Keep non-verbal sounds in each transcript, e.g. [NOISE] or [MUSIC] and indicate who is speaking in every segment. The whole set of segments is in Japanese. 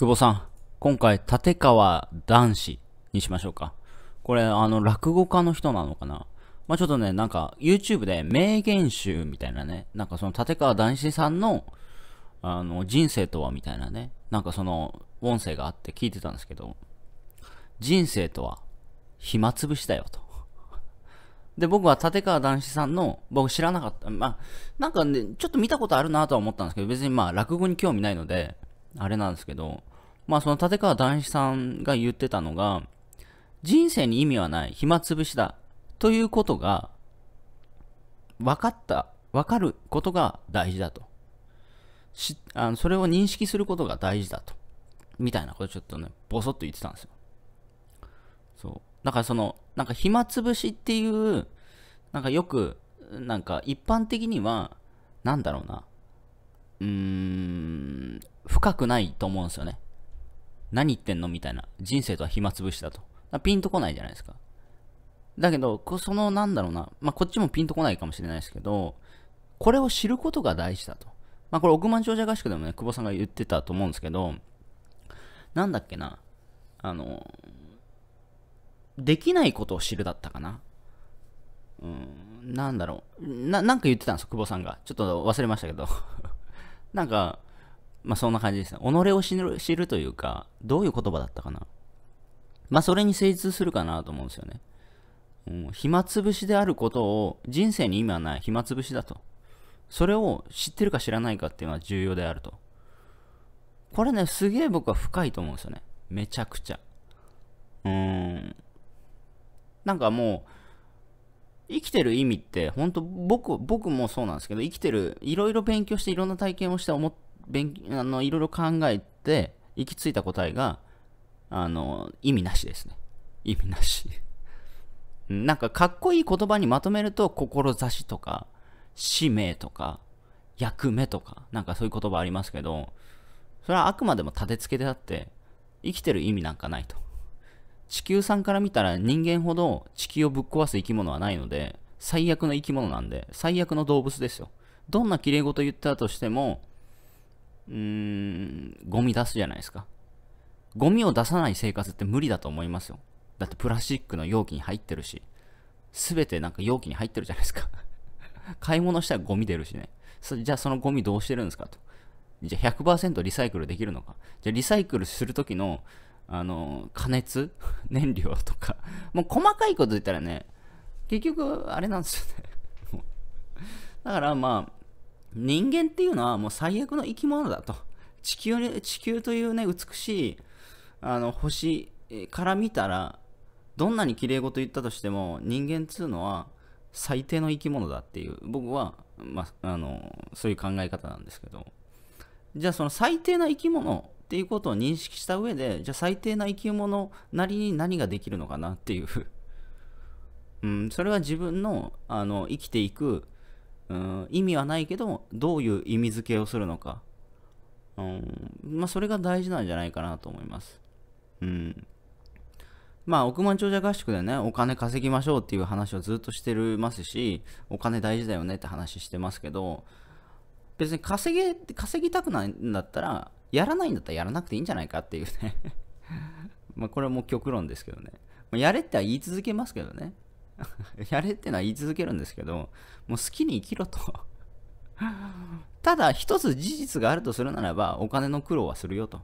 Speaker 1: 久保さん、今回、立川男子にしましょうか。これ、あの、落語家の人なのかなまあ、ちょっとね、なんか、YouTube で名言集みたいなね、なんかその立川談志さんの、あの、人生とはみたいなね、なんかその、音声があって聞いてたんですけど、人生とは、暇つぶしだよと。で、僕は立川談志さんの、僕知らなかった、まあ、なんかね、ちょっと見たことあるなとは思ったんですけど、別にまあ、落語に興味ないので、あれなんですけど、まあその立川談志さんが言ってたのが、人生に意味はない、暇つぶしだ、ということが、分かった、分かることが大事だと。しあのそれを認識することが大事だと。みたいなことちょっとね、ぼそっと言ってたんですよ。そう。だからその、なんか暇つぶしっていう、なんかよく、なんか一般的には、なんだろうな、うーん、深くないと思うんですよね。何言ってんのみたいな。人生とは暇つぶしだと。だピンとこないじゃないですか。だけど、その、なんだろうな、まあ、こっちもピンとこないかもしれないですけど、これを知ることが大事だと。まあ、これ、億万長者合宿でもね、久保さんが言ってたと思うんですけど、なんだっけな、あの、できないことを知るだったかな。うん、なんだろう。な、なんか言ってたんですよ、久保さんが。ちょっと忘れましたけど。[LAUGHS] なんか、まあそんな感じですね。己を知る知るというか、どういう言葉だったかな。まあそれに精通するかなと思うんですよね。うん、暇つぶしであることを、人生に今はない暇つぶしだと。それを知ってるか知らないかっていうのは重要であると。これね、すげえ僕は深いと思うんですよね。めちゃくちゃ。うーん。なんかもう、生きてる意味って、本当僕、僕もそうなんですけど、生きてる、いろいろ勉強していろんな体験をして思って、勉あのいろいろ考えて行き着いた答えがあの意味なしですね意味なし [LAUGHS] なんかかっこいい言葉にまとめると志とか使命とか役目とかなんかそういう言葉ありますけどそれはあくまでも立て付けであって生きてる意味なんかないと地球さんから見たら人間ほど地球をぶっ壊す生き物はないので最悪の生き物なんで最悪の動物ですよどんな綺麗事言ったとしてもうーん、ゴミ出すじゃないですか。ゴミを出さない生活って無理だと思いますよ。だってプラスチックの容器に入ってるし、すべてなんか容器に入ってるじゃないですか [LAUGHS] 買い物したらゴミ出るしね。じゃあそのゴミどうしてるんですかと。じゃあ100%リサイクルできるのか。じゃあリサイクルするときの、あの、加熱 [LAUGHS] 燃料とか。もう細かいこと言ったらね、結局あれなんですよねだからまあ、人間っていうのはもう最悪の生き物だと。地球地球というね、美しいあの星から見たら、どんなに綺麗事言ったとしても、人間っていうのは最低の生き物だっていう、僕は、まあ、あの、そういう考え方なんですけど。じゃあその最低な生き物っていうことを認識した上で、じゃあ最低な生き物なりに何ができるのかなっていう。うん、それは自分のあの生きていくうん、意味はないけどどういう意味付けをするのか、うんまあ、それが大事なんじゃないかなと思います。うんまあ、億万長者合宿でね、お金稼ぎましょうっていう話をずっとしてるますし、お金大事だよねって話してますけど、別に稼げ、稼ぎたくないんだったら、やらないんだったらやらなくていいんじゃないかっていうね [LAUGHS] まこれはもう極論ですけどね。やれっては言い続けますけどね。[LAUGHS] やれってのは言い続けるんですけど、もう好きに生きろと [LAUGHS] ただ、一つ事実があるとするならば、お金の苦労はするよと。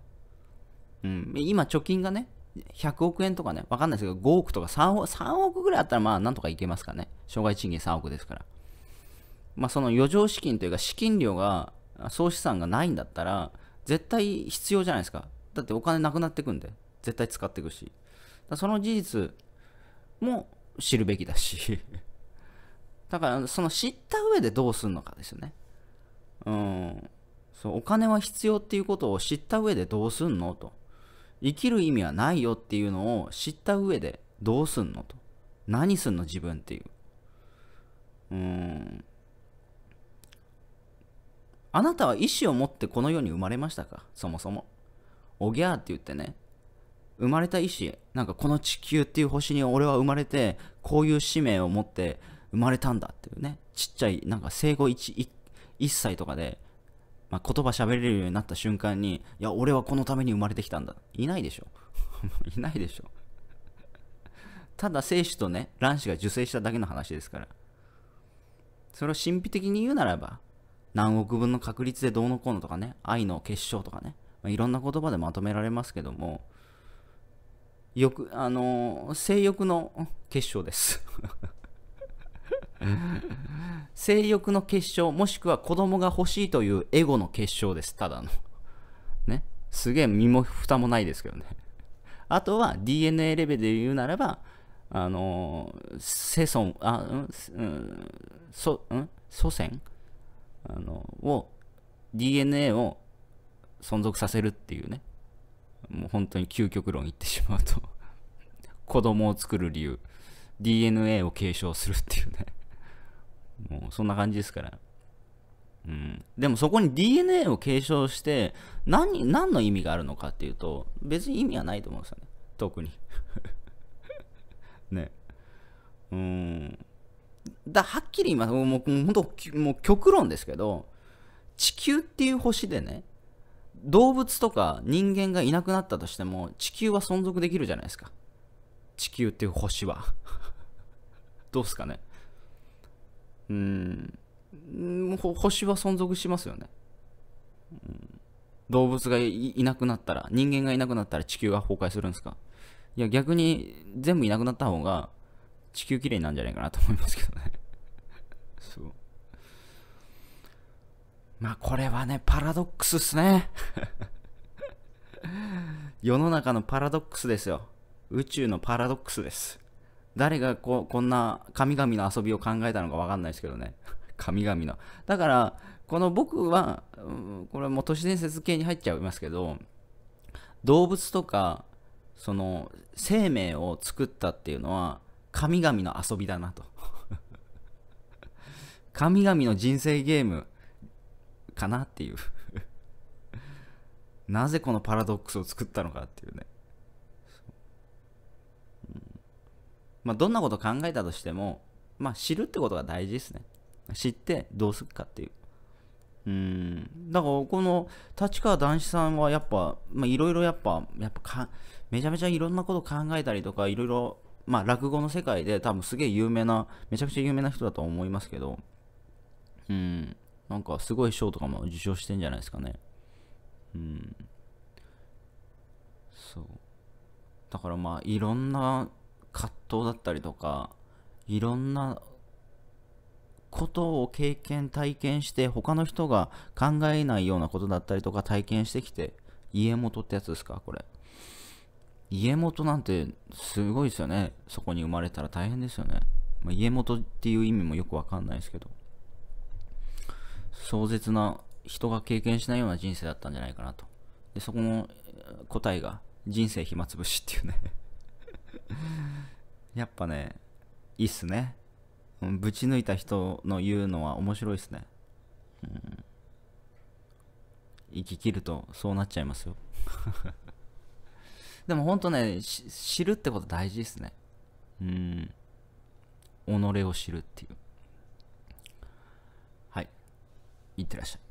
Speaker 1: うん、今、貯金がね、100億円とかね、わかんないですけど、5億とか3億 ,3 億ぐらいあったら、まあ、なんとかいけますかね。障害賃金3億ですから。まあ、その余剰資金というか、資金量が、総資産がないんだったら、絶対必要じゃないですか。だってお金なくなってくんで、絶対使っていくし。その事実も知るべきだし [LAUGHS] だからその知った上でどうすんのかですよねうんそうお金は必要っていうことを知った上でどうすんのと生きる意味はないよっていうのを知った上でどうすんのと何すんの自分っていううんあなたは意志を持ってこの世に生まれましたかそもそもおぎゃーって言ってね生まれた意志なんかこの地球っていう星に俺は生まれてこういう使命を持って生まれたんだっていうねちっちゃいなんか生後 1, 1歳とかで、まあ、言葉喋れるようになった瞬間にいや俺はこのために生まれてきたんだいないでしょ [LAUGHS] いないでしょただ精子とね卵子が受精しただけの話ですからそれを神秘的に言うならば何億分の確率でどうのこうのとかね愛の結晶とかね、まあ、いろんな言葉でまとめられますけども欲あの性欲の結晶です性欲の結晶もしくは子供が欲しいというエゴの結晶ですただのねすげえ身も蓋もないですけどねあとは DNA レベルで言うならばあの子孫あうんうん祖うん祖先あのを DNA を存続させるっていうねもう本当に究極論言ってしまうと [LAUGHS] 子供を作る理由 DNA を継承するっていうねもうそんな感じですから。うん、でもそこに DNA を継承して何何の意味があるのかっていうと別に意味はないと思うんですよね特に [LAUGHS] ねうんだはっきり今もうもうもう極論ですけど地球っていう星でね動物とか人間がいなくなったとしても地球は存続できるじゃないですか地球っていう星は [LAUGHS] どうすかねうん星は存続しますよね、うん、動物がいなくなったら人間がいなくなったら地球が崩壊するんですかいや逆に全部いなくなった方が地球きれいなんじゃないかなと思いますけどねまあこれはね、パラドックスっすね。[LAUGHS] 世の中のパラドックスですよ。宇宙のパラドックスです。誰がここんな神々の遊びを考えたのかわかんないですけどね。[LAUGHS] 神々の。だから、この僕は、うん、これもう都市伝説系に入っちゃいますけど、動物とか、その生命を作ったっていうのは神々の遊びだなと [LAUGHS] 神々の人生ゲームかなっていう [LAUGHS] なぜこのパラドックスを作ったのかっていうね。まあ、どんなこと考えたとしても、まあ、知るってことが大事ですね。知ってどうするかっていう。うん。だから、この立川談志さんはやっぱ、まいろいろやっぱ、やっぱか、めちゃめちゃいろんなこと考えたりとか、いろいろ、まあ、落語の世界で多分すげえ有名な、めちゃくちゃ有名な人だと思いますけど、うん。なんかすごい賞とかも受賞してんじゃないですかね。うん。そう。だからまあいろんな葛藤だったりとか、いろんなことを経験、体験して、他の人が考えないようなことだったりとか体験してきて、家元ってやつですか、これ。家元なんてすごいですよね。そこに生まれたら大変ですよね。まあ、家元っていう意味もよくわかんないですけど。壮絶な人が経験しないような人生だったんじゃないかなと。で、そこの答えが人生暇つぶしっていうね [LAUGHS] やっぱね、いいっすね。ぶち抜いた人の言うのは面白いっすね。うん、生き切るとそうなっちゃいますよ [LAUGHS] でもほんとね、知るってこと大事ですね。うん。己を知るっていう。いってらっしゃい。